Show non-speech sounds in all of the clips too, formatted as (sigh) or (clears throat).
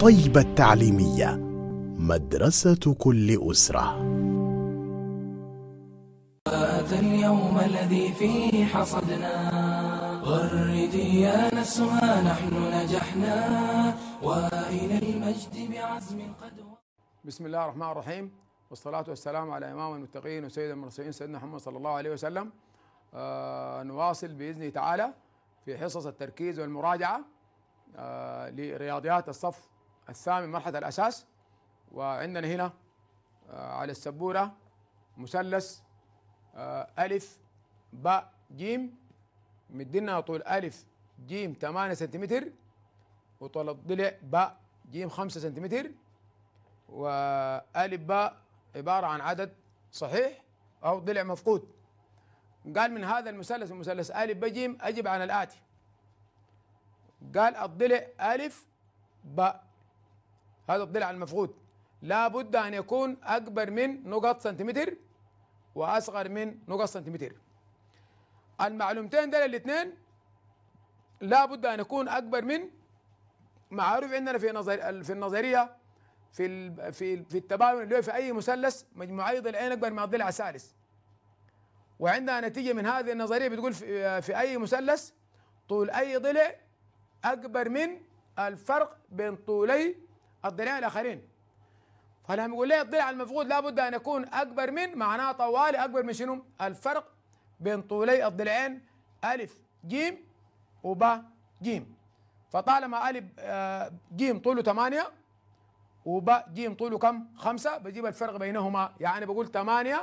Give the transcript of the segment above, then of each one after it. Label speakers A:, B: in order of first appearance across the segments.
A: الطيبة التعليمية مدرسة كل أسرة هذا اليوم الذي فيه حصدنا غردي يا نفسها نحن نجحنا وإلى المجد بعزم قد بسم الله الرحمن الرحيم والصلاة والسلام على إمام المتقين وسيد المرسلين سيدنا محمد صلى الله عليه وسلم آه نواصل بإذنه تعالى في حصص التركيز والمراجعة آه لرياضيات الصف الثامن مرحلة الأساس وعندنا هنا آه، على السبورة مثلث آه، ألف باء جيم مدينا طول ألف جيم 8 سنتيمتر وطول الضلع باء جيم 5 سنتيمتر وألف باء عبارة عن عدد صحيح أو ضلع مفقود قال من هذا المثلث المثلث ألف باء جيم أجب عن الآتي قال الضلع ألف باء هذا الضلع المفقود لابد ان يكون اكبر من نقط سنتيمتر واصغر من نقط سنتيمتر المعلومتين دول الاثنين لابد ان يكون اكبر من معروف عندنا في نظر في النظريه في ال في في التباين اللي هو في اي مثلث مجموعي ضلعين اكبر من الضلع الثالث وعندها نتيجه من هذه النظريه بتقول في, في اي مثلث طول اي ضلع اكبر من الفرق بين طولي الضلعين الاخرين فلما يقول لي الضلع المفقود لابد ان يكون اكبر من معناه طوالي اكبر من شنو؟ الفرق بين طولي الضلعين الف جيم وباء جيم فطالما الف آه، جيم طوله 8 وباء جيم طوله كم؟ 5 بجيب الفرق بينهما يعني بقول 8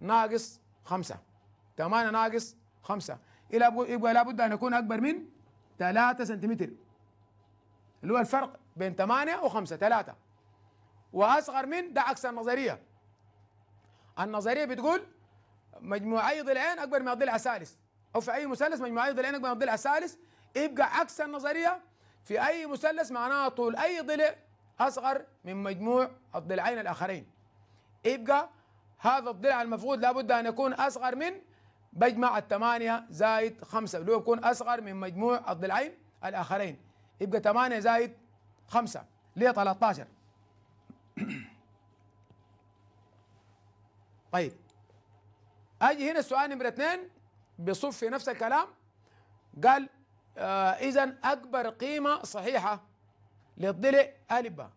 A: ناقص 5 8 ناقص 5 يبقى لابد ان يكون اكبر من 3 سنتيمتر اللي هو الفرق بين 8 و5 3 واصغر من ده عكس النظريه النظريه بتقول مجموعي ضلعين اكبر من الضلع الثالث او في اي مثلث مجموعي ضلعين اكبر من الضلع الثالث يبقى عكس النظريه في اي مثلث معناها طول اي ضلع اصغر من مجموع الضلعين الاخرين يبقى هذا الضلع المفقود لابد ان يكون اصغر من مجمع الثمانية زائد خمسة اللي هو يكون أصغر من مجموع الضلعين الآخرين يبقى 8 زائد خمسة ليه 13 (coughs) طيب اجي هنا السؤال نمرة اثنين بيصف في نفس الكلام قال آه اذا اكبر قيمة صحيحة للضلع الف باء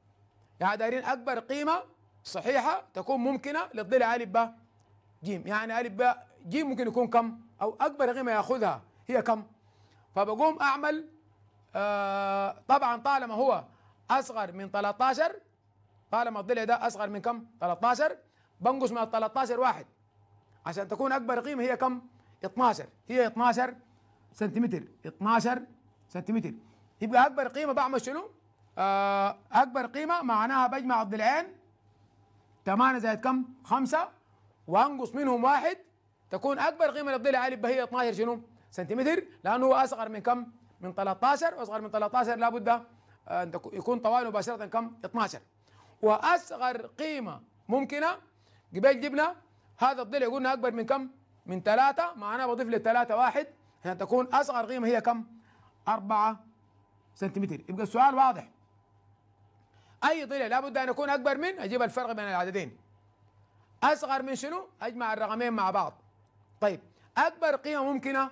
A: يعني دايرين اكبر قيمة صحيحة تكون ممكنة للضلع الف باء جيم يعني الف باء جيم ممكن يكون كم او اكبر قيمة ياخذها هي كم فبقوم اعمل آه طبعا طالما هو اصغر من 13 طالما الضلع ده اصغر من كم 13 بنقص من ال 13 واحد عشان تكون اكبر قيمه هي كم 12 هي 12 سنتيمتر 12 سنتيمتر يبقى اكبر قيمه بعمل شنو آه اكبر قيمه معناها بجمع الضلعين 8 زائد كم 5 وانقص منهم واحد تكون اكبر قيمه للضلع الف هي 12 شنو سنتيمتر لانه هو اصغر من كم من 13 واصغر من 13 لابد آه، يكون طوال مباشره كم 12 واصغر قيمه ممكنه قبل جبنا هذا الضلع قلنا اكبر من كم من ثلاثة معناه بضيف للثلاثة واحد هنا تكون أصغر قيمة هي كم؟ أربعة سنتيمتر يبقى السؤال واضح أي ضلع لابد أن يكون أكبر من أجيب الفرق بين العددين أصغر من شنو؟ أجمع الرقمين مع بعض طيب أكبر قيمة ممكنة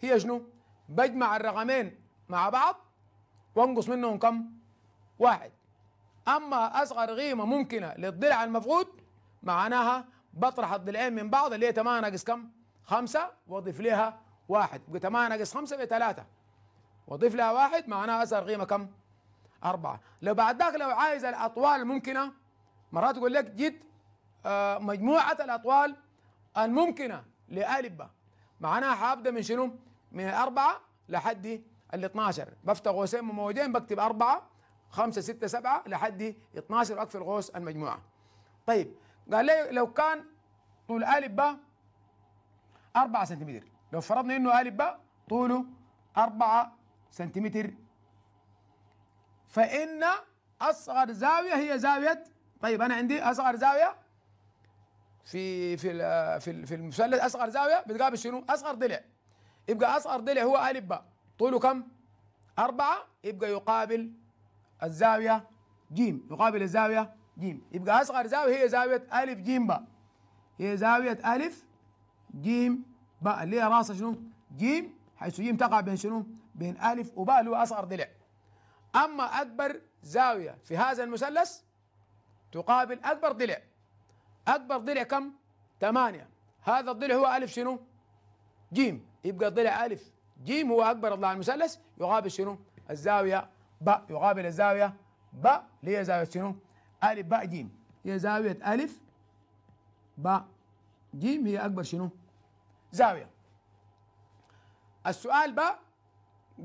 A: هي شنو؟ بجمع الرقمين مع بعض وانقص منهم كم واحد اما اصغر قيمه ممكنه للضلع المفقود معناها بطرح الضلعين من بعض اللي هي 8 ناقص كم 5 واضيف لها واحد يبقى 8 ناقص 5 يبقى 3 واضيف لها واحد معناها اصغر قيمه كم أربعة لو بعد ذاك لو عايز الأطوال الممكنة مرات يقول لك جد آه، مجموعة الأطوال الممكنة لألبة معناها حابدأ من شنو؟ من الأربعة لحد ال 12 بفتح قوسين أمم مموجين بكتب أربعة خمسة ستة سبعة لحد 12 وأقفل قوس المجموعة طيب قال لي لو كان طول ألف ب 4 سنتيمتر لو فرضنا إنه ألف ب طوله 4 سنتيمتر فإن أصغر زاوية هي زاوية طيب أنا عندي أصغر زاوية في في في المثلث أصغر زاوية بتقابل شنو؟ أصغر ضلع يبقى أصغر ضلع هو ألف ب طوله كم؟ أربعة يبقى يقابل الزاوية جيم يقابل الزاوية جيم يبقى أصغر زاوية هي زاوية ألف جيم باء هي زاوية ألف جيم باء اللي هي راسها شنو؟ جيم حيث جيم تقع بين شنو؟ بين ألف وباء اللي هو أصغر ضلع أما أكبر زاوية في هذا المثلث تقابل أكبر ضلع أكبر ضلع كم؟ ثمانية هذا الضلع هو ألف شنو؟ جيم يبقى الضلع ألف جيم هو اكبر اضلاع المثلث يقابل شنو؟ الزاويه باء يقابل الزاويه باء اللي هي زاويه شنو؟ الف باء جيم هي زاويه الف باء جيم هي اكبر شنو؟ زاويه السؤال باء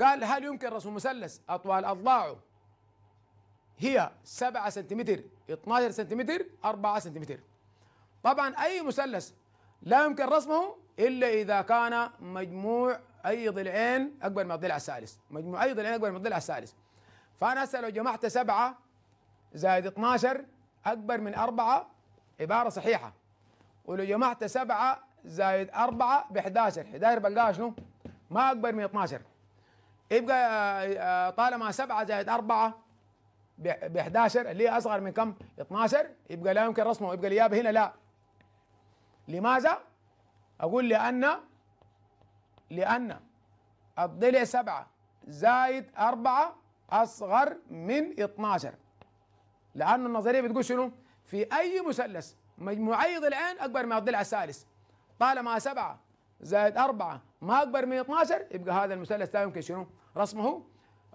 A: قال هل يمكن رسم مثلث اطوال اضلاعه هي 7 سنتيمتر 12 سنتيمتر 4 سنتيمتر طبعا اي مثلث لا يمكن رسمه الا اذا كان مجموع اي ضلعين اكبر من الضلع الثالث مجموع اي ضلعين اكبر من الضلع الثالث فانا هسه لو جمعت سبعه زائد 12 اكبر من اربعه عباره صحيحه ولو جمعت سبعه زائد اربعه ب 11 11 بلقاها شنو؟ ما اكبر من 12 يبقى آه، آه، طالما سبعه زائد اربعه ب 11 اللي هي اصغر من كم؟ 12 يبقى لا يمكن رسمه يبقى الاجابه هنا لا لماذا؟ اقول لان لأن الضلع سبعة زائد أربعة أصغر من 12 لأن النظرية بتقول شنو؟ في أي مثلث مجموعي ضلعين أكبر من الضلع الثالث طالما سبعة زائد أربعة ما أكبر من 12 يبقى هذا المثلث لا يمكن شنو؟ رسمه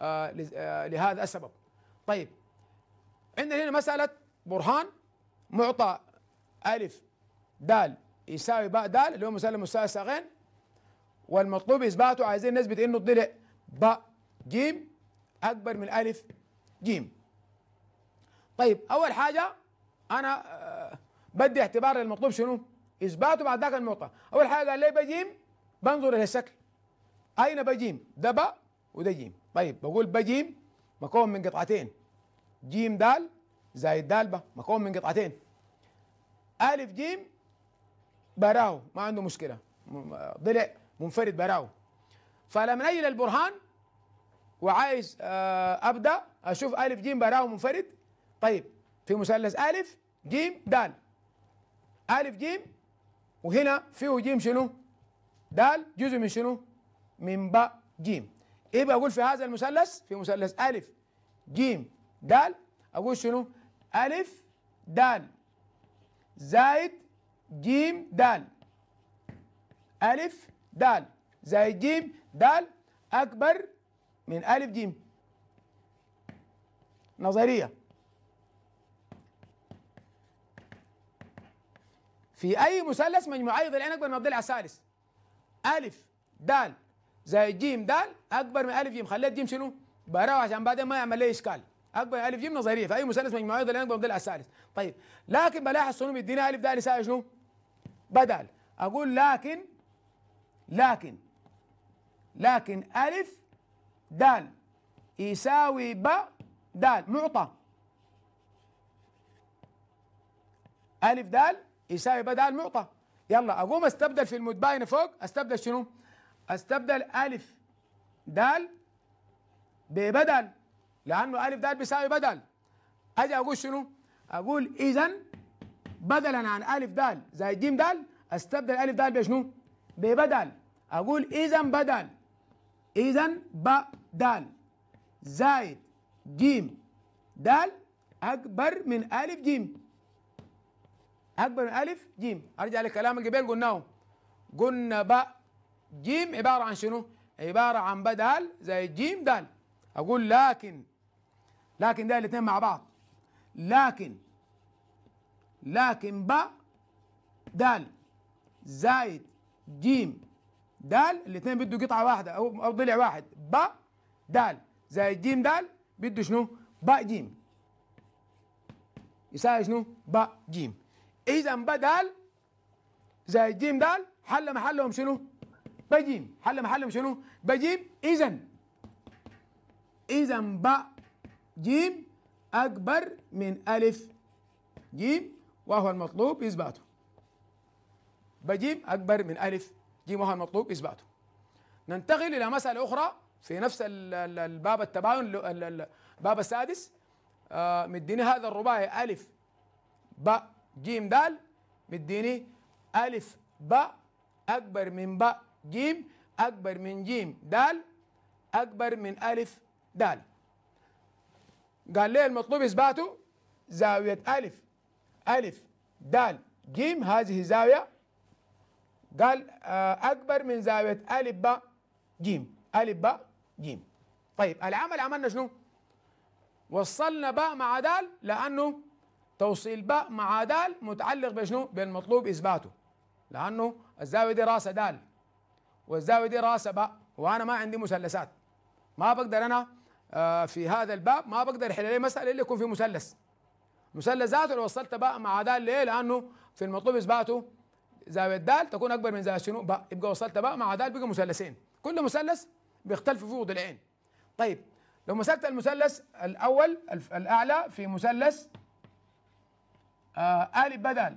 A: آه، آه، لهذا السبب طيب عندنا هنا مسألة برهان معطى ألف دال يساوي باء دال اللي هو مثلث مستوى صاغين والمطلوب اثباته عايزين نثبت انه الضلع ب ج اكبر من الف ج طيب اول حاجه انا آه، بدي اعتبار للمطلوب شنو؟ اثباته بعد ذاك النقطه اول حاجه قال لي ج بنظر الى الشكل اين ب ج؟ ده ب وده جيم طيب بقول ب ج مكون من قطعتين جيم دال زائد دال ب مكون من قطعتين الف جيم براو ما عنده مشكله آه، ضلع منفرد براو فلما نجي للبرهان وعايز آه، ابدا اشوف الف جيم براو منفرد طيب في مثلث الف جيم دال الف جيم وهنا فيه جيم شنو؟ دال جزء من شنو؟ من ب جيم ايه بقول في هذا المثلث؟ في مثلث الف جيم دال اقول شنو؟ الف دال زائد جيم دال الف د زائد جيم د أكبر من ألف جيم نظرية في أي مثلث مجموعة ضلعين أكبر من الضلع الثالث ألف د زائد جيم د أكبر من ألف جيم خليت جيم شنو؟ براو عشان بعدين ما يعمل لي إشكال أكبر من ألف جيم نظرية في أي مثلث مجموعة ضلعين أكبر من الضلع الثالث طيب لكن بلاحظ شنو بيدينا ألف د يساوي شنو؟ بدل أقول لكن لكن لكن ألف دال يساوي ب دال معطى ألف دال يساوي ب دال معطى يلا أقوم أستبدل في المتباينة فوق أستبدل شنو؟ أستبدل ألف دال ببدل لأنه ألف دال بيساوي بدل أجي أقول شنو؟ أقول إذا بدلا عن ألف دال زائد جيم دال أستبدل ألف دال بشنو؟ ببدل اقول اذا بدل اذا بدل زائد جيم دال اكبر من الف جيم اكبر من الف جيم ارجع لكلام اللي قبل قلناه قلنا ب جيم عباره عن شنو؟ عباره عن بدل زي جيم دال اقول لكن لكن ده الاثنين مع بعض لكن لكن ب دال زائد جيم دال الاثنين بده قطعه واحده او او ضلع واحد با دال زائد جيم دال بده شنو؟ با جيم يساوي شنو؟ با جيم اذا با دال زائد جيم دال حل محلهم شنو؟ جيم حل محلهم شنو؟ جيم اذا اذا با جيم اكبر من الف جيم وهو المطلوب اثباته بجيم اكبر من الف جيم وهو المطلوب اثباته ننتقل الى مساله اخرى في نفس الباب التباين الباب السادس آه، مديني هذا الرباعي الف باء جيم دال مديني الف باء اكبر من باء جيم اكبر من جيم دال اكبر من الف دال قال لي المطلوب اثباته زاويه الف الف دال جيم هذه زاويه قال آه، اكبر من زاويه الف ب جيم الف ب جيم طيب العمل عملنا شنو؟ وصلنا باء مع دال لانه توصيل باء مع دال متعلق بشنو؟ بالمطلوب اثباته لانه الزاويه دي راسها دال والزاويه دي راسها باء وانا ما عندي مثلثات ما بقدر انا آه، في هذا الباب ما بقدر احل عليه مساله الا يكون في مثلث مثلث ذاته لو وصلت باء مع دال ليه؟ لانه في المطلوب اثباته زاويه د تكون اكبر من زاويه شنو ب يبقى وصلت ب مع د بقى مثلثين كل مثلث بيختلف فيه ضلعين طيب لو مسكت المثلث الاول الاعلى في مثلث آه ب بدل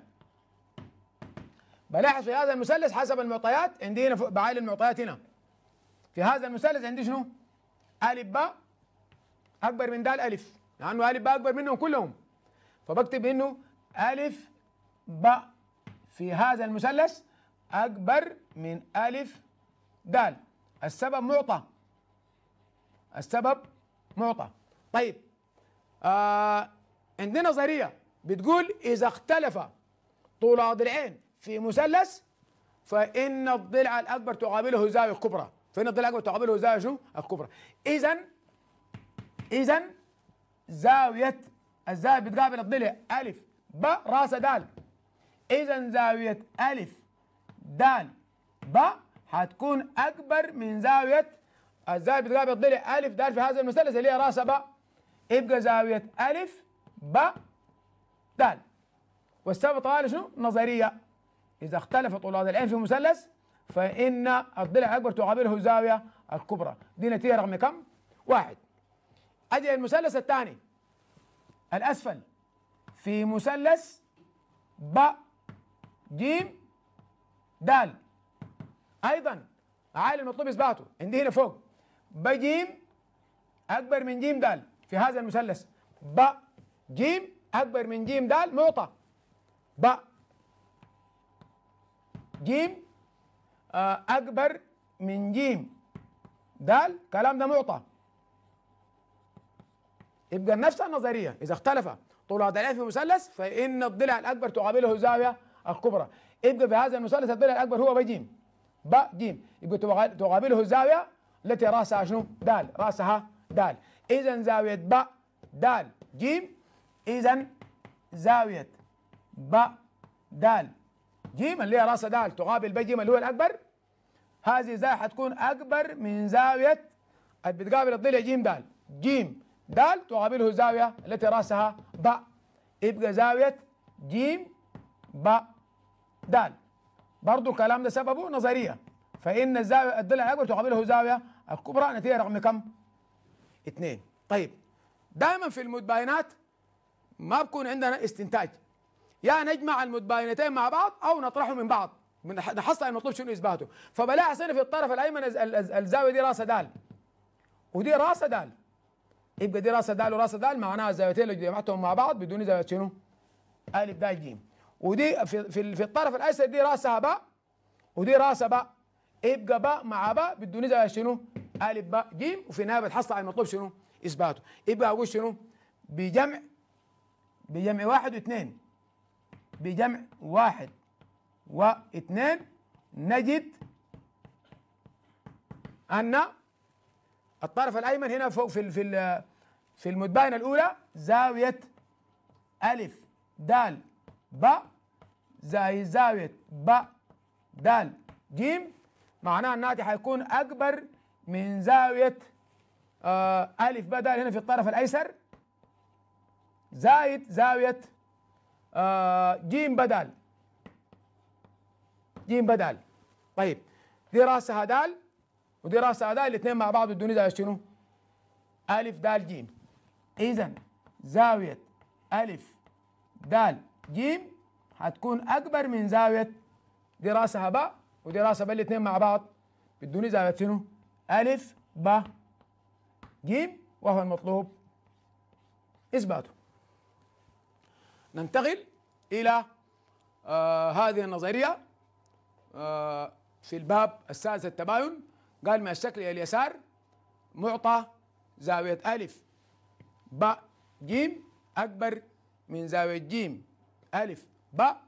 A: بلاحظ في هذا المثلث حسب المعطيات عندي هنا بعائل المعطيات هنا في هذا المثلث عندي شنو؟ الف باء اكبر من دال الف لانه يعني الف باء اكبر منهم كلهم فبكتب انه الف باء في هذا المثلث أكبر من ألف دال السبب معطى السبب معطى طيب آه عندنا نظرية بتقول إذا اختلف طول ضلعين في مثلث فإن الضلع الأكبر تقابله زاوية كبرى فإن الضلع الأكبر تقابله زاوية شو؟ الكبرى إذا إذا زاوية الزاوية بتقابل الضلع ألف ب راس دال إذا زاوية ألف دال ب هتكون أكبر من زاوية الزاوية بتقابل الضلع ألف دال في هذا المثلث اللي هي راسها باء يبقى زاوية ألف باء دال والسبب طوال شنو؟ نظرية إذا اختلف هذا العين في مثلث فإن الضلع الأكبر تقابله الزاوية الكبرى دي نتيجة رقم كم؟ واحد أجي المثلث الثاني الأسفل في مثلث باء ج د ايضا عالي المطلوب اثباته عندي هنا فوق ب ج اكبر من ج د في هذا المثلث ب ج اكبر من ج د معطى ب ج آه، اكبر من ج د الكلام ده معطى يبقى نفس النظريه اذا اختلف هذا الالف في المثلث فان الضلع الاكبر تقابله زاويه الكبرى يبقى في هذا المثلث الضلع الاكبر هو بجيم باء جيم يبقى تقابله الزاويه التي راسها شنو؟ دال راسها دال اذا زاويه ب دال جيم اذا زاويه ب دال جيم اللي هي راسها دال تقابل بجيم اللي هو الاكبر هذه الزاويه حتكون اكبر من زاويه اللي بتقابل الضلع جيم دال جيم دال تقابله الزاويه التي راسها باء يبقى زاويه جيم باء د برضو الكلام ده سببه نظريه فان الزاويه الضلع الاكبر تقابله زاويه الكبرى نتيجه رقم كم؟ اثنين طيب دائما في المتباينات ما بكون عندنا استنتاج يا نجمع المتباينتين مع بعض او نطرحهم من بعض من نحصل المطلوب شنو اثباته فبلاحظ هنا في الطرف الايمن الزاويه دي راسها دال ودي راسها دال يبقى دي راسها دال وراسها دال معناها الزاويتين اللي جمعتهم مع بعض بدون زاويه شنو؟ الف دال جيم ودي في في, الطرف الايسر دي راسها باء ودي راسها باء يبقى باء مع باء بده زي شنو؟ الف باء جيم وفي النهايه بتحصل على المطلوب شنو؟ اثباته يبقى اقول شنو؟ بجمع بجمع واحد واثنين بجمع واحد واثنين نجد ان الطرف الايمن هنا فوق في في في المتباينه الاولى زاويه الف دال باء زي زاوية ب د ج معناها الناتج هيكون أكبر من زاوية آه ألف ب د هنا في الطرف الأيسر زائد زاوية آه ج د ج د طيب دي راسها د ودي راسها د الاثنين مع بعض بدون زاوية شنو؟ ألف د ج إذا زاوية ألف د ج هتكون اكبر من زاويه دراسه ب ودراسه ب الاثنين مع بعض بدوني زاويه شنو؟ الف ب ج وهو المطلوب اثباته ننتقل الى آه هذه النظريه آه في الباب السادس التباين قال من الشكل الى اليسار معطى زاويه الف ب ج اكبر من زاويه ج الف باء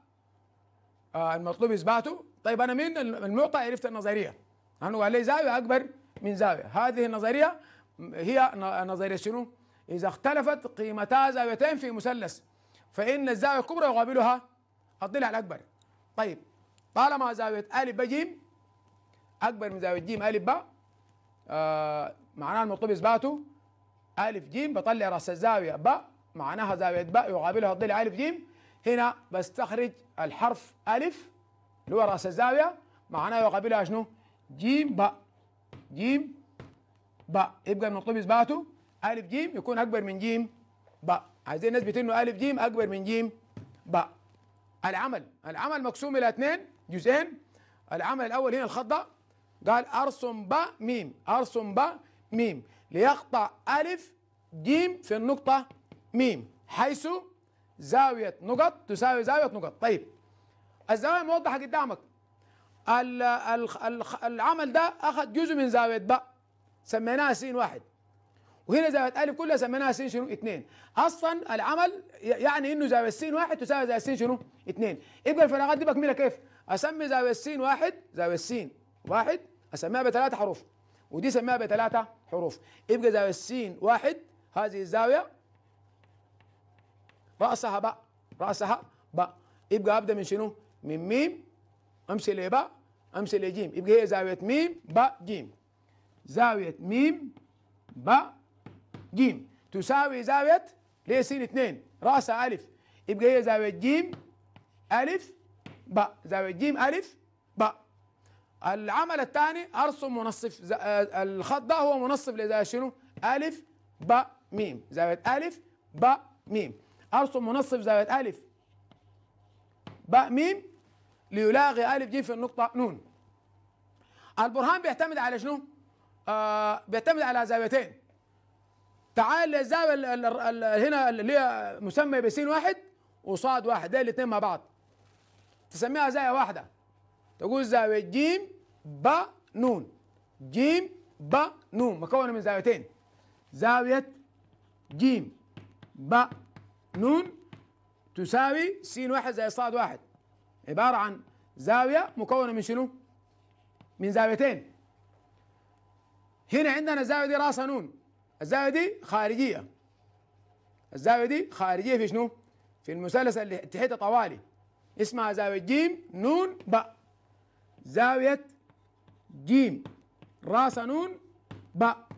A: آه، المطلوب اثباته طيب انا من المعطى عرفت النظريه انه قال لي زاويه اكبر من زاويه هذه النظريه هي نظريه شنو؟ اذا اختلفت قيمتا زاويتين في مثلث فان الزاويه الكبرى يقابلها الضلع الاكبر طيب طالما زاويه الف ب ج اكبر من زاويه ج الف ب آه، معناها المطلوب اثباته الف ج بطلع راس الزاويه ب معناها زاويه ب يقابلها الضلع الف ج هنا بستخرج الحرف ألف اللي هو رأس الزاوية معناه يقابلها شنو؟ جيم باء جيم باء يبقى المطلوب إثباته ألف جيم يكون أكبر من جيم باء عايزين نثبت إنه ألف جيم أكبر من جيم باء العمل العمل مقسوم إلى اثنين جزئين العمل الأول هنا الخط ده قال أرسم باء ميم أرسم باء ميم ليقطع ألف جيم في النقطة ميم حيث زاويه نقط تساوي زاويه نقط طيب الزاويه موضحه قدامك العمل ده اخذ جزء من زاويه باء سميناها س واحد وهنا زاويه الف كلها سميناها س شنو؟ اثنين اصلا العمل يعني انه زاويه س واحد تساوي زاويه س شنو؟ اثنين يبقى الفراغات دي بكملها كيف؟ اسمي زاويه س واحد زاويه س واحد اسميها بثلاثة حروف ودي سميها بثلاثه حروف يبقى زاويه س واحد هذه الزاويه راسها باء راسها باء يبقى ابدا من شنو؟ من ميم امشي لباء امشي لجيم يبقى هي زاويه ميم باء جيم زاويه ميم باء جيم تساوي زاويه ليه سين اثنين راسها الف يبقى هي زاويه جيم الف باء زاويه جيم الف باء العمل الثاني ارسم منصف آه، الخط ده هو منصف لزاويه شنو؟ الف باء ميم زاويه الف باء ميم ارسم منصف زاويه الف باء ميم ليلاغي الف ج في النقطه نون البرهان بيعتمد على شنو؟ آه بيعتمد على زاويتين تعال للزاويه هنا اللي هي مسمى ب س واحد وصاد واحد ده الاثنين مع بعض تسميها زاويه واحده تقول زاويه ج ب نون ج ب نون مكونه من زاويتين زاويه ج ب نون تساوي س واحد زائد ص واحد عبارة عن زاوية مكونة من شنو؟ من زاويتين هنا عندنا الزاوية دي راسها نون الزاوية دي خارجية الزاوية دي خارجية في شنو؟ في المثلث اللي تحته طوالي اسمها زاوية جيم نون باء زاوية جيم راسها نون باء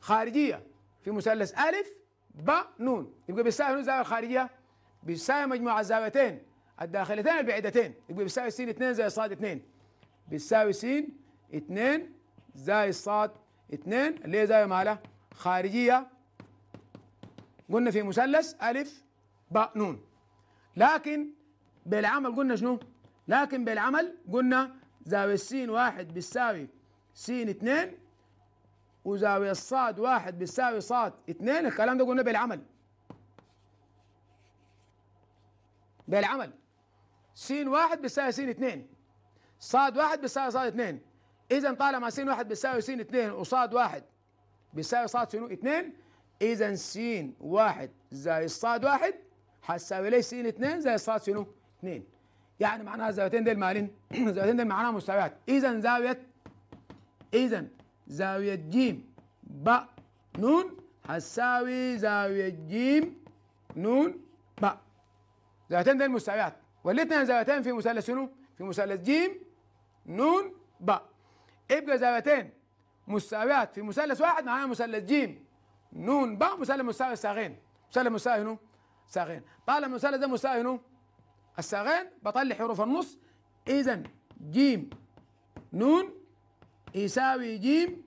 A: خارجية في مثلث ألف ب نون يبقى بيساوي الزاويه الخارجيه بيساوي مجموع الزاويتين الداخلتين البعيدتين يبقى بيساوي س 2 زائد ص 2 بيساوي س 2 زائد ص 2 اللي هي زاويه مالها خارجيه قلنا في مثلث الف باء نون لكن بالعمل قلنا شنو؟ لكن بالعمل قلنا زاوية س واحد بتساوي س 2 وزاوية صاد واحد بتساوي صاد اثنين الكلام ده قلنا بالعمل بالعمل س واحد بتساوي س اثنين صاد واحد بتساوي صاد اثنين إذا طالما س واحد بتساوي س اثنين وصاد واحد بتساوي صاد شنو اثنين إذا س واحد زائد صاد واحد هتساوي لي س اثنين زائد صاد شنو اثنين يعني معناها الزاويتين ديل مالين الزاويتين (clears throat) ديل معناها مستويات إذا زاوية إذا زاوية جيم ب نون هتساوي زاوية جيم نون ب زاويتين دي المستويات والاثنين زاويتين في مثلث شنو؟ في مثلث جيم نون ب يبقى زاويتين مستويات في مثلث واحد معناها مثلث جيم نون ب مثلث مساوي الساغين مثلث مساوي شنو؟ صاغين طالما المثلث ده مساوي شنو؟ الساغين بطلع حروف النص اذا جيم نون يساوي جيم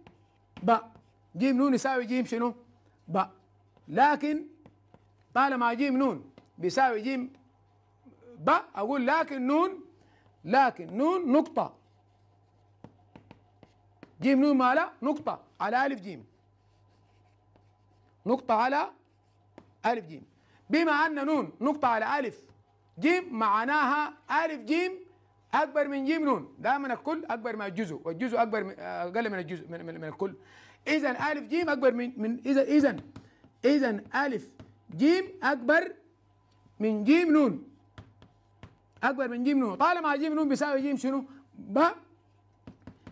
A: باء جيم نون يساوي جيم شنو باء لكن طالما جيم نون بيساوي جيم باء اقول لكن نون لكن نون نقطة جيم نون مالا نقطة على ألف جيم نقطة على ألف جيم بما أن نون نقطة على ألف جيم معناها ألف جيم اكبر من جيم نون ده من الكل اكبر من الجزء والجزء اكبر من اقل من الجزء من, من, من الكل اذا الف جيم اكبر من من اذا اذا اذا الف جيم اكبر من جيم نون اكبر من جيم نون طالما جيم نون بيساوي جيم شنو ب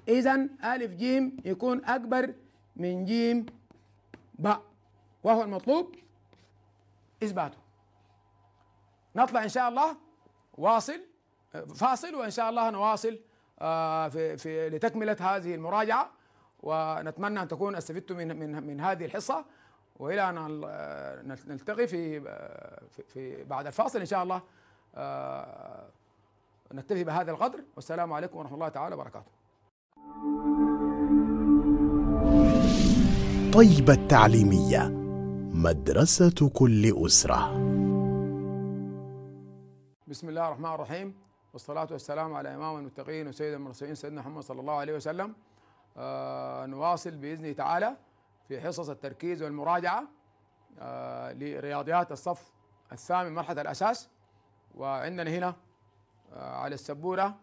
A: اذا الف جيم يكون اكبر من جيم ب وهو المطلوب اثباته نطلع ان شاء الله واصل فاصل وان شاء الله نواصل آه، في في لتكمله هذه المراجعه ونتمنى ان تكون استفدتم من من من هذه الحصه والى ان آه، نلتقي آه، في في بعد الفاصل ان شاء الله نكتفي بهذا القدر والسلام عليكم ورحمه الله تعالى وبركاته. طيبة التعليمية مدرسة كل أسرة. بسم الله الرحمن الرحيم. والصلاة والسلام على إمام المتقين وسيد المرسلين سيدنا محمد صلى الله عليه وسلم آه نواصل بإذنه تعالى في حصص التركيز والمراجعة آه لرياضيات الصف الثامن مرحلة الأساس وعندنا هنا آه على السبورة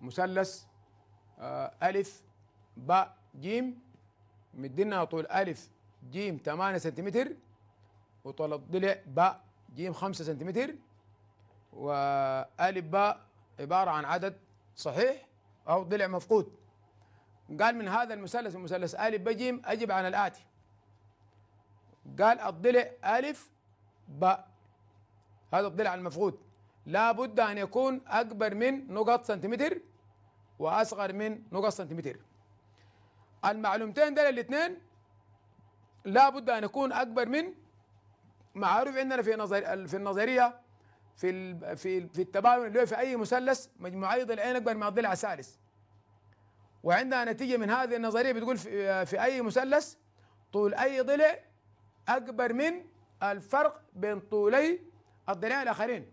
A: مثلث آه، ألف باء جيم مدينا طول ألف جيم 8 سنتيمتر وطول الضلع باء جيم 5 سنتيمتر وألف باء عبارة عن عدد صحيح أو ضلع مفقود قال من هذا المثلث المثلث ألف بجيم أجب عن الآتي قال الضلع ألف ب هذا الضلع المفقود لا بد أن يكون أكبر من نقط سنتيمتر وأصغر من نقط سنتيمتر المعلومتين دول الاثنين لا بد أن يكون أكبر من معروف عندنا في في النظرية في في في التباين اللي هو في اي مثلث مجموعي ضلعين اكبر من الضلع الثالث وعندها نتيجه من هذه النظريه بتقول في, في اي مثلث طول اي ضلع اكبر من الفرق بين طولي الضلعين الاخرين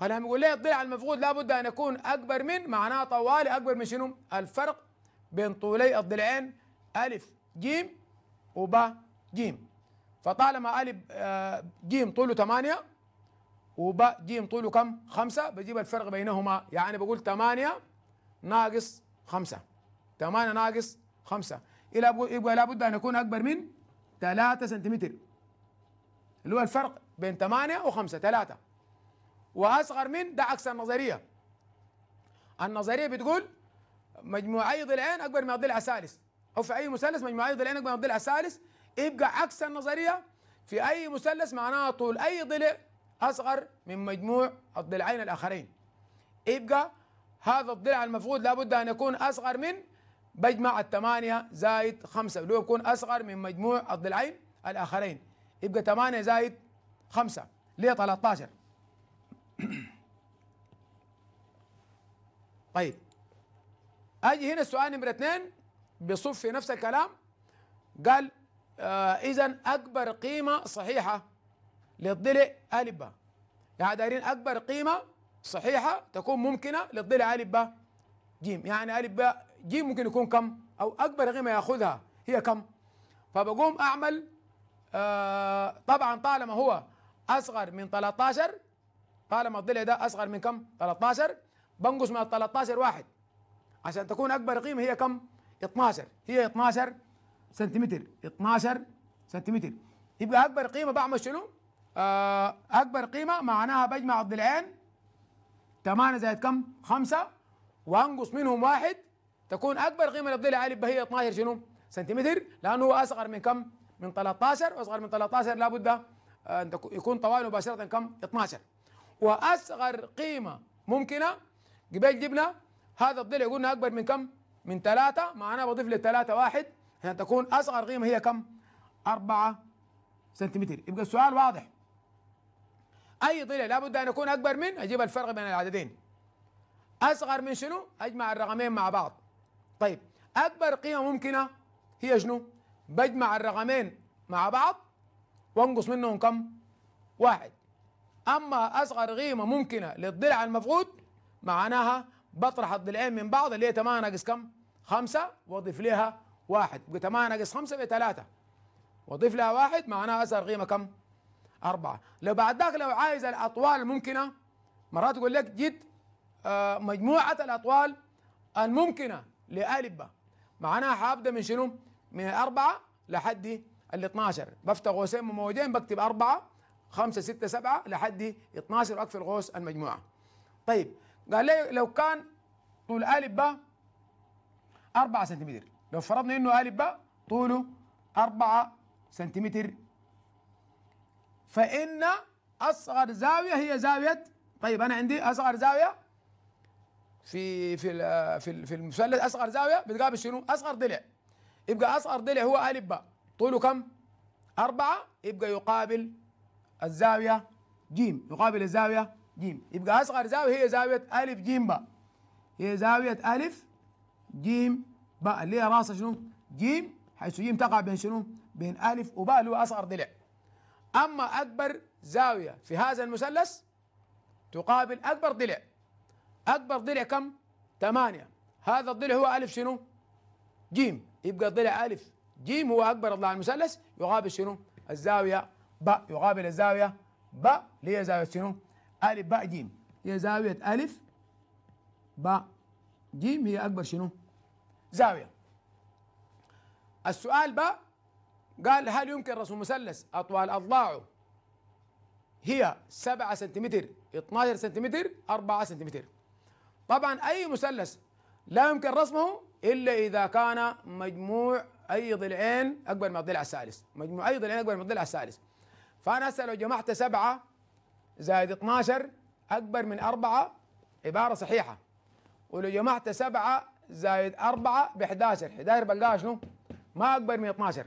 A: فلما يقول لي الضلع المفقود لابد ان يكون اكبر من معناه طوالي اكبر من شنو؟ الفرق بين طولي الضلعين الف جيم وباء جيم فطالما الف آه، جيم طوله 8 وباء جيم طوله كم خمسة بجيب الفرق بينهما يعني بقول ثمانية ناقص خمسة ثمانية ناقص خمسة يبقى لابد أن يكون أكبر من ثلاثة سنتيمتر اللي هو الفرق بين ثمانية وخمسة ثلاثة وأصغر من ده عكس النظرية النظرية بتقول مجموعي ضلعين أكبر من الضلع الثالث أو في أي مثلث مجموعي ضلعين أكبر من الضلع الثالث يبقى عكس النظرية في أي مثلث معناها طول أي ضلع اصغر من مجموع الضلعين الاخرين يبقى هذا الضلع المفقود لابد ان يكون اصغر من بجمع الثمانية زائد خمسة اللي هو يكون أصغر من مجموع الضلعين الآخرين يبقى 8 زائد 5 ليه 13 طيب أجي هنا السؤال نمرة 2 بصف في نفس الكلام قال آه إذا أكبر قيمة صحيحة للضلع ألف يعني دايرين أكبر قيمة صحيحة تكون ممكنة للضلع ألف جيم يعني ألف جيم ممكن يكون كم أو أكبر قيمة يأخذها هي كم فبقوم أعمل آه طبعا طالما هو أصغر من 13 طالما الضلع ده أصغر من كم 13 بنقص من 13 واحد عشان تكون أكبر قيمة هي كم 12 هي 12 سنتيمتر 12 سنتيمتر يبقى أكبر قيمة بعمل شنو آه، اكبر قيمه معناها بجمع الضلعين 8 زائد كم 5 وانقص منهم واحد تكون اكبر قيمه للضلع الف هي 12 شنو سنتيمتر لانه هو اصغر من كم من 13 واصغر من 13 لابد آه، ان يكون طوال مباشره كم 12 واصغر قيمه ممكنه قبل جبنا هذا الضلع قلنا اكبر من كم من 3 معناها بضيف للثلاثة واحد عشان يعني تكون اصغر قيمه هي كم 4 سنتيمتر يبقى السؤال واضح اي ضلع لابد ان يكون اكبر من اجيب الفرق بين العددين اصغر من شنو اجمع الرقمين مع بعض طيب اكبر قيمه ممكنه هي شنو بجمع الرقمين مع بعض وانقص منهم كم واحد اما اصغر قيمه ممكنه للضلع المفقود معناها بطرح الضلعين من بعض اللي هي 8 ناقص كم خمسة واضيف لها واحد يبقى 8 ناقص 5 ب 3 واضيف لها واحد معناها اصغر قيمه كم أربعة لو بعد ذاك لو عايز الأطوال الممكنة مرات يقول لك جد آه، مجموعة الأطوال الممكنة لألف ب معناها حابدأ من شنو؟ من الأربعة لحد ال 12 بفتح غوصين مموجين بكتب أربعة خمسة ستة سبعة لحد 12 وأقفل غوص المجموعة طيب قال لي لو كان طول ألف ب 4 سنتيمتر لو فرضنا إنه ألف ب طوله 4 سنتيمتر فإن أصغر زاوية هي زاوية طيب أنا عندي أصغر زاوية في في في في المثلث أصغر زاوية بتقابل شنو؟ أصغر ضلع يبقى أصغر ضلع هو أ ب طوله كم؟ أربعة يبقى يقابل الزاوية جيم يقابل الزاوية جيم يبقى أصغر زاوية هي زاوية أ ج باء هي زاوية أ ج باء اللي هي راسها شنو؟ جيم حيث جيم تقع بين شنو؟ بين أ وباء اللي هو أصغر ضلع أما أكبر زاوية في هذا المثلث تقابل أكبر ضلع أكبر ضلع كم؟ ثمانية هذا الضلع هو ألف شنو؟ جيم يبقى الضلع ألف جيم هو أكبر أضلاع المثلث يقابل شنو؟ الزاوية باء يقابل الزاوية باء اللي هي زاوية شنو؟ ألف باء جيم هي زاوية ألف باء جيم هي أكبر شنو؟ زاوية السؤال بقى قال هل يمكن رسم مثلث أطوال أضلاعه هي 7 سنتيمتر 12 سنتيمتر 4 سنتيمتر طبعا أي مثلث لا يمكن رسمه إلا إذا كان مجموع أي ضلعين أكبر من الضلع الثالث مجموع أي ضلعين أكبر من الضلع الثالث فأنا هسه لو جمعت 7 زائد 12 أكبر من 4 عبارة صحيحة ولو جمعت 7 زائد 4 ب 11 11 بلقاها شنو؟ ما أكبر من 12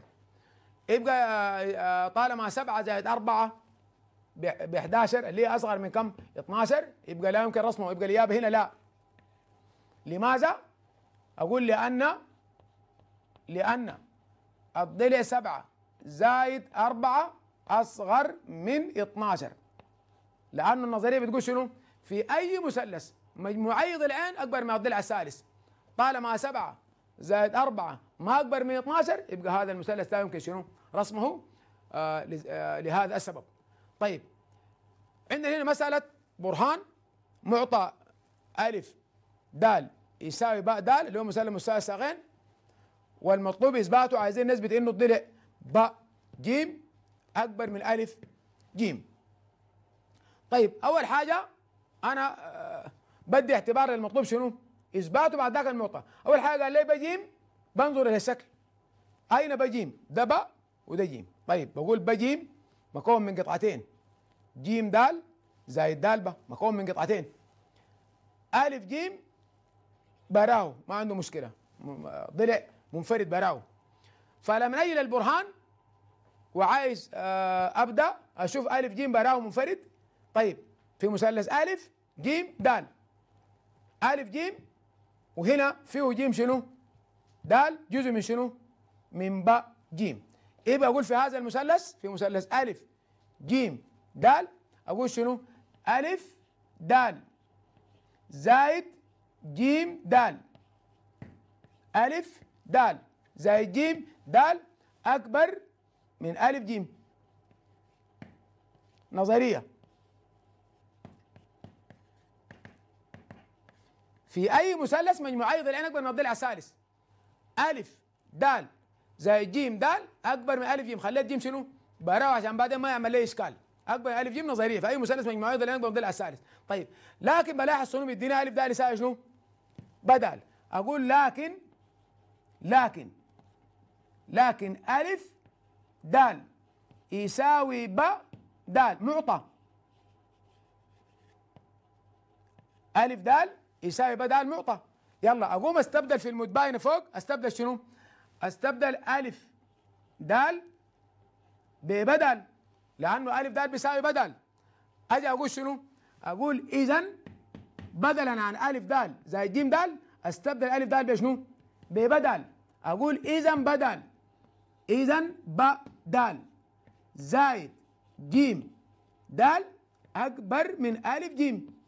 A: يبقى آه، طالما 7 زائد 4 ب 11 اللي هي اصغر من كم؟ 12 يبقى لا يمكن رسمه يبقى الاجابه هنا لا لماذا؟ اقول لان لان الضلع 7 زائد 4 اصغر من 12 لان النظريه بتقول شنو؟ في اي مثلث مجموعي ضلعين اكبر من الضلع الثالث طالما 7 زائد 4 ما اكبر من 12 يبقى هذا المثلث لا يمكن شنو رسمه آه، آه، لهذا السبب طيب عندنا هنا مساله برهان معطى الف دال يساوي باء دال اللي هو مثلث مساوي صاغين والمطلوب اثباته عايزين نثبت انه الضلع باء جيم اكبر من الف جيم طيب اول حاجه انا آه، بدي اعتبار للمطلوب شنو اثباته بعد ذاك المعطى اول حاجه قال لي بجيم بنظر الى الشكل اين بجيم ده باء وده جيم طيب بقول بجيم مكون من قطعتين جيم دال زائد دال ب مكون من قطعتين الف جيم براو ما عنده مشكله ضلع منفرد براو فلما اجي للبرهان وعايز آه، ابدا اشوف الف جيم براو منفرد طيب في مثلث الف جيم دال الف جيم وهنا فيه جيم شنو؟ دال جزء من شنو من ب جيم إيه بقول في هذا المثلث في مثلث الف جيم دال اقول شنو الف دال زائد جيم دال الف دال زائد جيم دال اكبر من الف جيم نظريه في اي مثلث مجموعه ايضا اكبر من الضلع الثالث الف دال زائد جيم دال اكبر من الف جيم خليت جيم شنو؟ براو عشان بعدين ما يعمل لي اشكال اكبر الف جيم نظريه فاي مثلث مجموعي أكبر من ضلع الثالث طيب لكن بلاحظ شنو بيديني الف دال يساوي شنو؟ بدل اقول لكن لكن لكن الف دال يساوي ب دال معطى الف دال يساوي ب دال معطى يلا اقوم استبدل في المتباين فوق استبدل شنو؟ استبدل الف دال ببدل لانه الف دال بيساوي بدل اجي اقول شنو؟ اقول اذا بدلا عن الف دال زائد جيم دال استبدل الف دال بشنو؟ ببدل اقول اذا بدل اذا بدل زائد جيم دال اكبر من الف جيم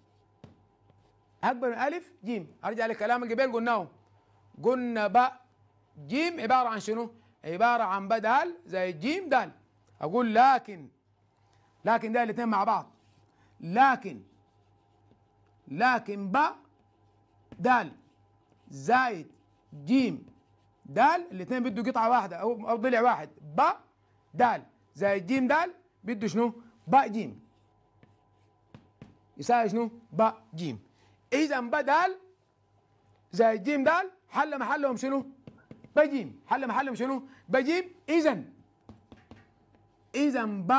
A: اكبر من الف جيم ارجع لكلام قبل قلناه قلنا باء جيم عباره عن شنو؟ عباره عن باء دال زي جيم دال اقول لكن لكن ده الاثنين مع بعض لكن لكن باء دال زايد جيم دال الاثنين بده قطعه واحده او او ضلع واحد باء دال زائد جيم دال بده شنو؟ باء جيم يساوي شنو؟ باء جيم اذا بدل زائد ج دال حل محلهم شنو بجيم حل محلهم شنو بجيم اذا اذا ب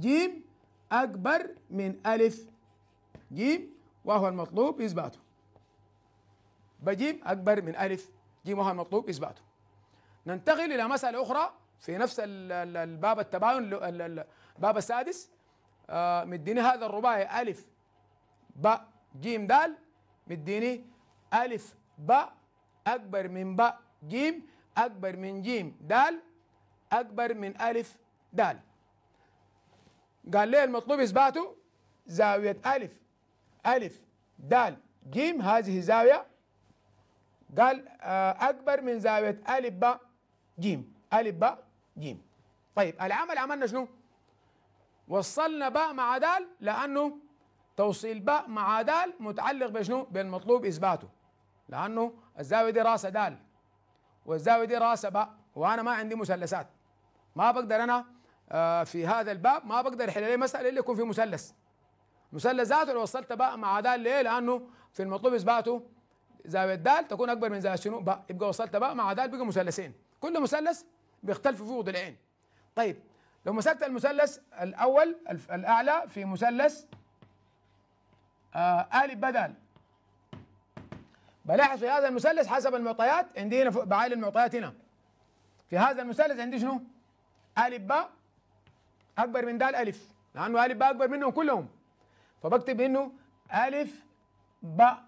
A: جيم اكبر من الف جيم وهو المطلوب اثباته بجيم اكبر من الف جيم وهو المطلوب اثباته ننتقل الى مساله اخرى في نفس الباب التباين الباب السادس آه، مديني هذا الرباعي الف باء جيم دال مديني ألف ب أكبر من ب جيم أكبر من جيم دال أكبر من ألف دال قال ليه المطلوب إثباته زاوية ألف ألف دال جيم هذه زاوية قال آه، أكبر من زاوية ألف ب جيم ألف ب جيم طيب العمل عملنا شنو؟ وصلنا ب مع دال لأنه توصيل باء مع دال متعلق بشنو؟ بالمطلوب اثباته لانه الزاويه دي راسها دال والزاويه دي راسها باء وانا ما عندي مثلثات ما بقدر انا آه، في هذا الباب ما بقدر احل عليه مساله الا يكون في مثلث مثلث ذاته لو وصلت باء مع دال ليه؟ لانه في المطلوب اثباته زاويه دال تكون اكبر من زاويه شنو؟ باء يبقى وصلت باء مع دال بقى مثلثين كل مثلث بيختلف فيه ضلعين طيب لو مسكت المثلث الاول الاعلى في مثلث آه، آلي بدل بلاحظ في هذا المثلث حسب المعطيات عندي هنا بعائل المعطيات هنا في هذا المثلث عندي شنو؟ ألف باء أكبر من دال ألف لأنه ألف باء أكبر منهم كلهم فبكتب إنه ألف باء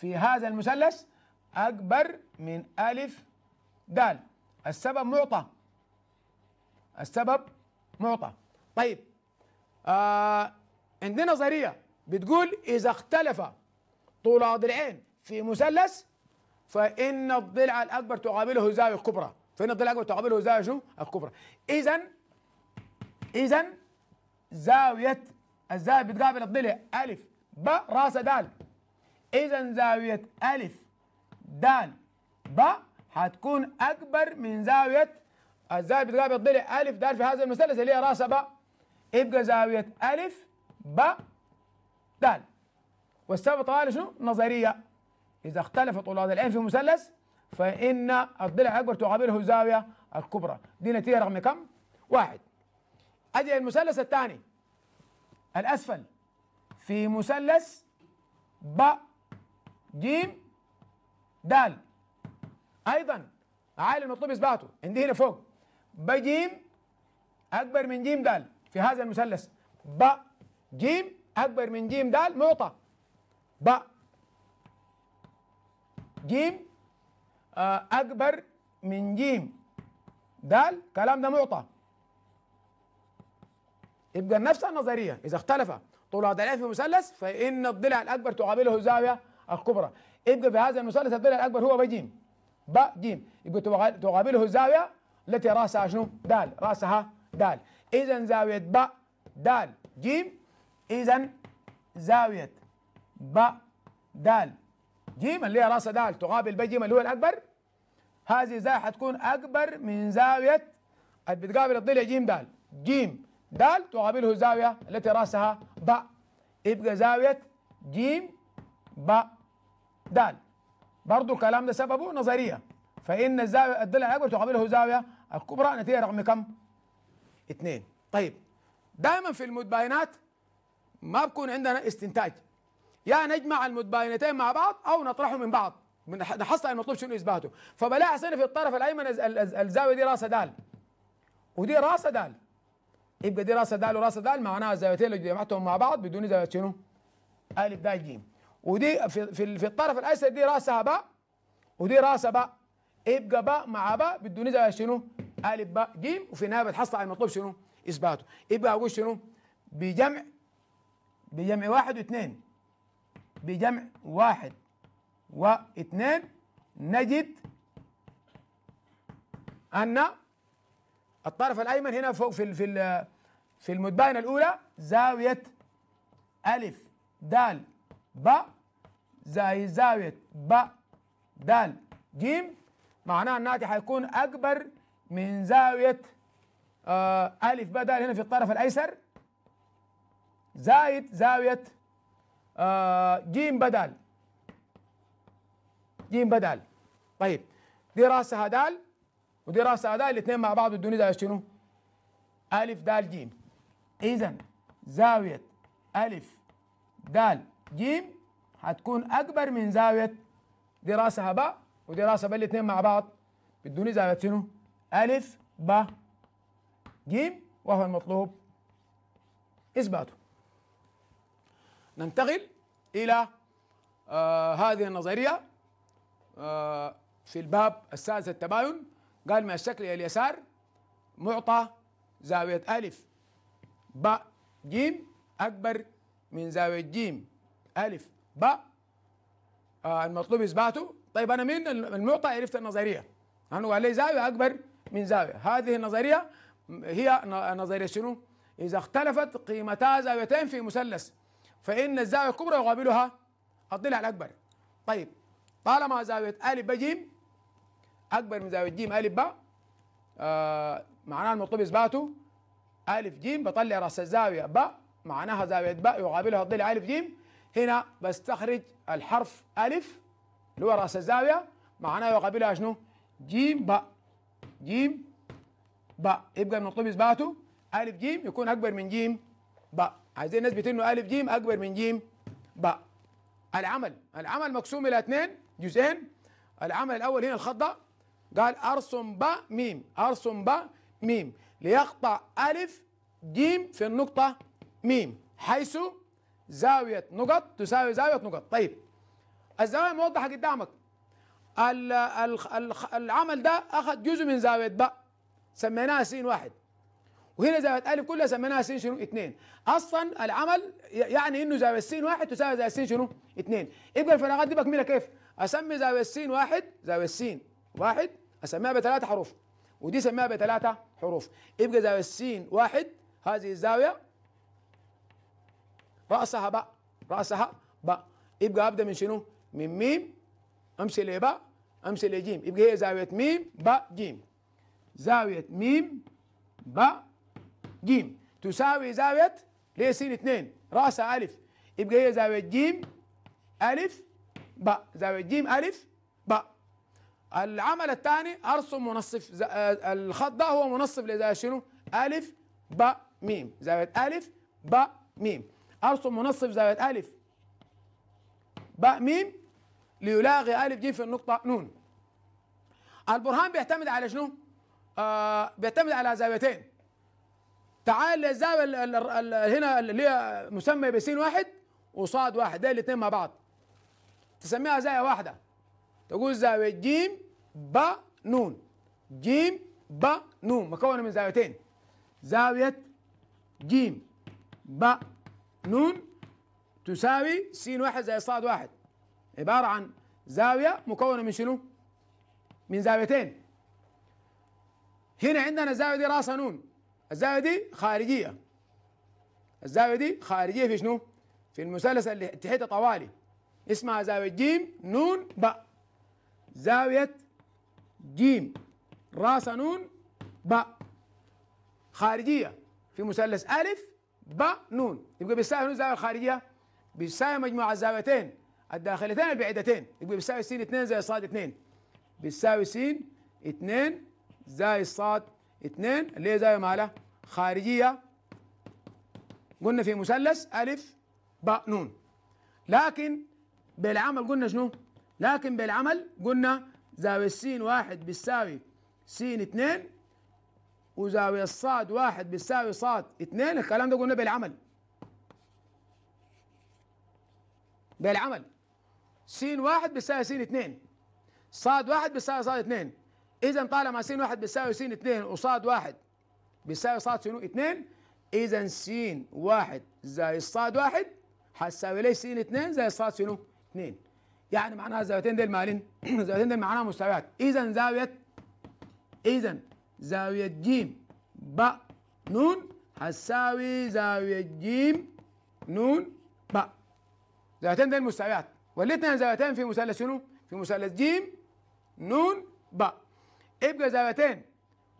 A: في هذا المثلث أكبر من ألف دال السبب معطى السبب معطى طيب آه عندنا نظرية بتقول إذا اختلف طول ضلعين في مثلث فإن الضلع الأكبر تقابله زاوية الكبرى فإن الضلع الأكبر تقابله زاوية شو؟ الكبرى إذا إذا زاوية الزاوية بتقابل الضلع ألف ب راس دال إذا زاوية ألف دال ب هتكون أكبر من زاوية الزاوية بتقابل الضلع ألف دال في هذا المثلث اللي هي راس ب يبقى زاوية ألف ب دال والسبب طوال شنو نظريه اذا اختلف طلاب العين في مثلث فان الضلع الاكبر تقابله الزاويه الكبرى دي نتيجه رقم كم؟ واحد اجي المثلث الثاني الاسفل في مثلث ب ج د ايضا عالي نطلب اثباته عندي هنا فوق ب ج اكبر من ج د في هذا المثلث ب ج اكبر من ج د معطى ب جيم اكبر من جيم دال آه، كلام ده معطى يبقى نفس النظريه اذا اختلف طول الألف في مثلث فان الضلع الاكبر تقابله الزاويه الكبرى يبقى في هذا المثلث الضلع الاكبر هو ب جيم ب جيم يبقى تقابله الزاويه التي راسها شنو؟ دال راسها دال اذا زاويه ب دال جيم اذا زاويه ب د ج اللي هي راسها د تقابل ب ج اللي هو الاكبر هذه الزاويه حتكون اكبر من زاويه اللي بتقابل الضلع ج د ج د تقابله الزاويه التي راسها ب يبقى زاويه ج ب د برضه الكلام ده سببه نظريه فان الزاويه الضلع الاكبر تقابله زاويه الكبرى نتيجه رقم كم؟ اثنين طيب دائما في المتباينات ما بكون عندنا استنتاج يا نجمع المتباينتين مع بعض او نطرحهم من بعض نحصل المطلوب شنو اثباته فبلاحظ سنه في الطرف الايمن الزاويه دي راسها دال ودي راسها دال يبقى دي راسها دال وراسها دال معناها الزاويتين لو جمعتهم مع بعض بدون زاويه شنو؟ الف دال جيم ودي في في, في الطرف الايسر دي راسها باء ودي راسها باء يبقى باء مع باء بدون زاويه شنو؟ الف باء جيم وفي النهايه بتحصل على المطلوب شنو؟ اثباته يبقى اقول شنو؟ بجمع بجمع واحد واثنين بجمع واحد واثنين نجد أن الطرف الأيمن هنا فوق في في في المتباينة الأولى زاوية ألف دال ب زي زاوية ب دال جيم معناها الناتج حيكون أكبر من زاوية آه، ألف ب دال هنا في الطرف الأيسر زائد زاوية آه جيم بدل جيم بدل طيب دي راسها دال ودي راسها دال الاثنين مع بعض بدون زاوية شنو؟ ألف دال جيم إذا زاوية ألف دال جيم هتكون أكبر من زاوية دي راسها باء ودي راسها باء الاثنين مع بعض بدون زاوية شنو؟ ألف باء جيم وهو المطلوب إثباته ننتقل إلى آه هذه النظرية آه في الباب السادس التباين قال من الشكل إلى اليسار معطى زاوية ألف ب جيم أكبر من زاوية جيم ألف ب آه المطلوب إثباته طيب أنا من المعطى عرفت النظرية أنا قال لي زاوية أكبر من زاوية هذه النظرية هي نظرية شنو؟ إذا اختلفت قيمتا زاويتين في مثلث فإن الزاوية الكبرى يقابلها الضلع الأكبر طيب طالما زاوية أ ب ج أكبر من زاوية ج أ ب آه معناها المطلوب إثباته أ ج بطلع رأس الزاوية ب معناها زاوية ب يقابلها الضلع أ ج هنا بستخرج الحرف أ اللي هو رأس الزاوية معناها يقابلها شنو؟ ج ب ج ب يبقى المطلوب إثباته أ ج يكون أكبر من ج ب عايزين نثبت انه الف جيم اكبر من جيم باء العمل العمل مقسوم الى اثنين جزئين العمل الاول هنا الخط ده قال ارسم باء ميم ارسم باء ميم ليقطع الف جيم في النقطه ميم حيث زاويه نقط تساوي زاويه نقط طيب الزاويه موضحه قدامك العمل ده اخذ جزء من زاويه باء سميناها س واحد وهنا زاويه الف كلها سميناها سين شنو؟ اثنين. اصلا العمل يعني انه زاويه السين واحد تساوي زاويه السين شنو؟ اثنين. يبقى الفراغات دي بكملها كيف؟ اسمي زاويه السين واحد زاويه السين واحد اسميها بثلاثة حروف ودي سميها بثلاثه حروف يبقى زاويه السين واحد هذه الزاويه راسها باء راسها باء يبقى ابدا من شنو؟ من ميم امشي لباء امشي لجيم يبقى هي زاويه ميم باء جيم زاويه ميم باء ج تساوي زاوية ليه سين اثنين رأسها ألف يبقى هي زاوية ج ألف ب زاوية ج ألف ب العمل الثاني أرسم منصف آه، الخط ده هو منصف لزاوية شنو؟ ألف ب م زاوية ألف ب م أرسم منصف زاوية ألف ب م ليلاغي ألف ج في النقطة نون البرهان بيعتمد على شنو؟ آه بيعتمد على زاويتين تعال زاوية هنا اللي هي مسمى بسين واحد وصاد واحد ده الاثنين مع بعض تسميها زاوية واحدة تقول زاوية جيم ب نون جيم ب نون مكونة من زاويتين زاوية جيم ب نون تساوي س واحد زائد صاد واحد عبارة عن زاوية مكونة من شنو؟ من زاويتين هنا عندنا زاوية دي راسها نون الزاويه دي خارجيه الزاويه دي خارجيه في شنو؟ في المثلث اللي تحته طوالي اسمها زاويه جيم نون باء زاويه جيم راس نون باء خارجيه في مثلث الف باء نون يبقى بيساوي الزاويه الخارجيه بيساوي مجموع الزاويتين الداخلتين البعيدتين يبقى بيساوي س 2 زائد صاد 2 بيساوي س 2 زائد صاد اثنين اللي هي زاوية مالها خارجية قلنا في مثلث ألف باء نون لكن بالعمل قلنا شنو؟ لكن بالعمل قلنا زاوية السين واحد بتساوي سين اثنين وزاوية الصاد واحد بتساوي صاد اثنين الكلام ده قلنا بالعمل بالعمل سين واحد بتساوي سين اثنين صاد واحد بتساوي صاد اثنين اذا طالما س واحد بيساوي س اتنين قصاد واحد بيساوي صاد س اتنين اذا س واحد زائد صاد واحد حتساوي لي س اتنين زائد صاد س اتنين يعني معناها الزاويتين ديل مالين الزاويتين (clears throat) ديل معناها مستويات اذا زاويه اذا زاويه ج ب نون حتساوي زاويه ج نون ب زاويتين ديل مستويات والاثنين زاويتين في مثلث شنو؟ في مثلث ج نون باء يبقى زاويتين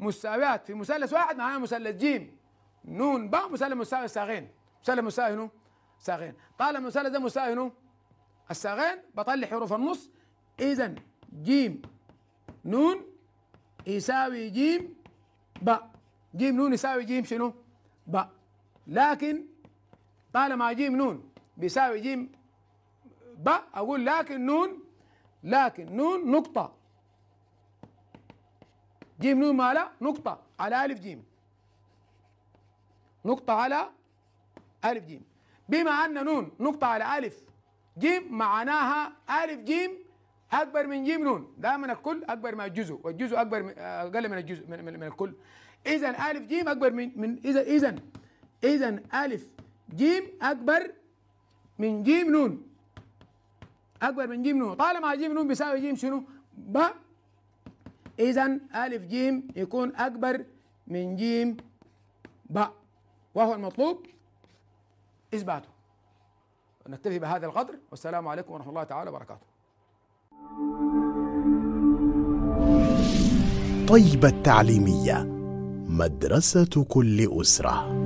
A: مساويات في مثلث واحد معناها مثلث جيم نون باء مثلث مساوي الساغين مثلث مساوي هنا ساغين طالما المثلث ده مساوي هنا الساغين بطلع حروف النص اذا جيم نون يساوي جيم باء جيم نون يساوي جيم شنو؟ باء لكن طالما جيم نون بيساوي جيم باء اقول لكن نون لكن نون نقطه جيم نون مالا نقطة على ألف جيم نقطة على ألف جيم بما أن نون نقطة على ألف جيم معناها ألف جيم أكبر من جيم نون دائما الكل أكبر من الجزء والجزء أكبر من أقل من الجزء من, من, من الكل إذا ألف جيم أكبر من من إذا إذا إذا ألف جيم أكبر من جيم نون أكبر من جيم نون طالما جيم نون بيساوي جيم شنو؟ ب إذا ألف جيم يكون أكبر من جيم باء وهو المطلوب إثباته نكتفي بهذا القدر والسلام عليكم ورحمة الله تعالى وبركاته طيبة التعليمية مدرسة كل أسرة